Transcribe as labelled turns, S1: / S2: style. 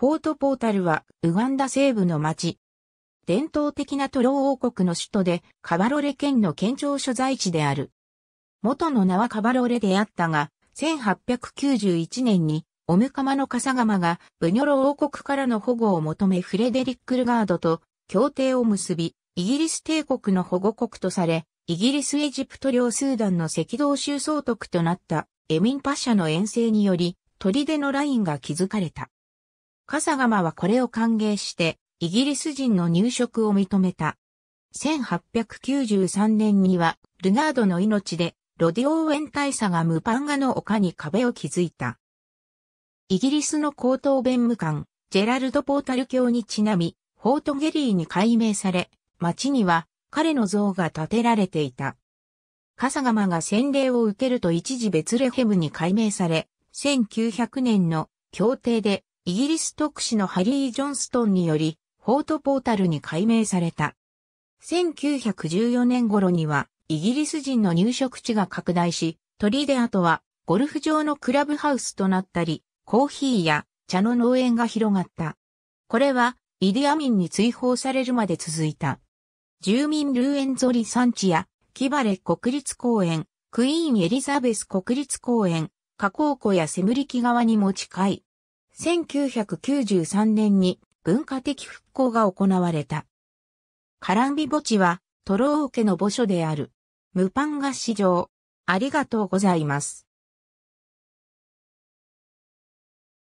S1: フォートポータルはウガンダ西部の町。伝統的なトロ王国の首都でカバロレ県の県庁所在地である。元の名はカバロレであったが、1891年にオムカマのカサガマがブニョロ王国からの保護を求めフレデリック・ルガードと協定を結び、イギリス帝国の保護国とされ、イギリス・エジプト領スーダンの赤道州総督となったエミンパシャの遠征により、砦のラインが築かれた。笠釜はこれを歓迎して、イギリス人の入植を認めた。1893年には、ルナードの命で、ロディオウエン大佐がムパンガの丘に壁を築いた。イギリスの高等弁務官、ジェラルド・ポータル教にちなみ、フォートゲリーに改名され、町には彼の像が建てられていた。笠釜が洗礼を受けると一時別レヘムに改名され、1900年の協定でイギリス特使のハリー・ジョンストンにより、フォートポータルに改名された。1914年頃には、イギリス人の入植地が拡大し、トリデアとは、ゴルフ場のクラブハウスとなったり、コーヒーや茶の農園が広がった。これは、イディアミンに追放されるまで続いた。住民ルーエンゾリ産地や、キバレ国立公園、クイーンエリザベス国立公園、河口湖やセムリキ川に持ち帰。1993年に文化的復興が行われた。カランビ墓地は、トロー家の墓所である。ムパンガ市場。ありがとう
S2: ございます。